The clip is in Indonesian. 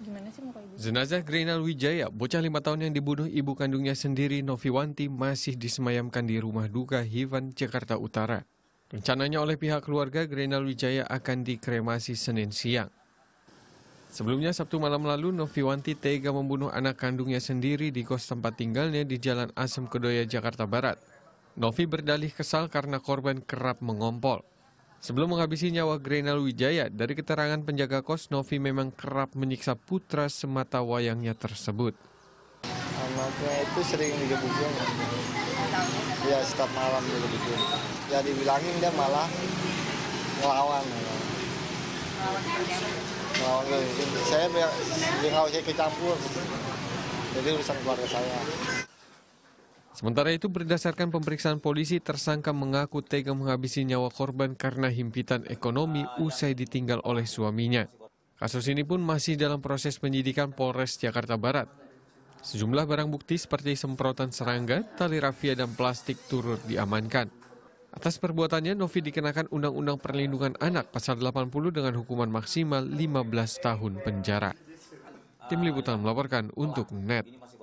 Gimana sih muka ibu? Jenazah Grenal Wijaya, bocah lima tahun yang dibunuh ibu kandungnya sendiri Novi Wanti, masih disemayamkan di rumah duka Hivan, Jakarta Utara. Rencananya oleh pihak keluarga Grenal Wijaya akan dikremasi Senin siang. Sebelumnya Sabtu malam lalu Novi Wanti tega membunuh anak kandungnya sendiri di kos tempat tinggalnya di Jalan Asem Kedoya, Jakarta Barat. Novi berdalih kesal karena korban kerap mengompol. Sebelum menghabisi nyawa Grenal Wijaya, dari keterangan penjaga kos, Novi memang kerap menyiksa putra semata wayangnya tersebut. Anaknya itu sering digebukin. Ya, setiap malam digebukin. Ya, dibilangin dia malah ngelawan. Ngelawan Saya nggak usah ikut campur. Jadi urusan keluarga saya. Sementara itu berdasarkan pemeriksaan polisi, tersangka mengaku tega menghabisi nyawa korban karena himpitan ekonomi ah, ya. usai ditinggal oleh suaminya. Kasus ini pun masih dalam proses penyidikan Polres Jakarta Barat. Sejumlah barang bukti seperti semprotan serangga, tali rafia, dan plastik turut diamankan. Atas perbuatannya, Novi dikenakan Undang-Undang Perlindungan Anak Pasal 80 dengan hukuman maksimal 15 tahun penjara. Tim Liputan melaporkan untuk NET.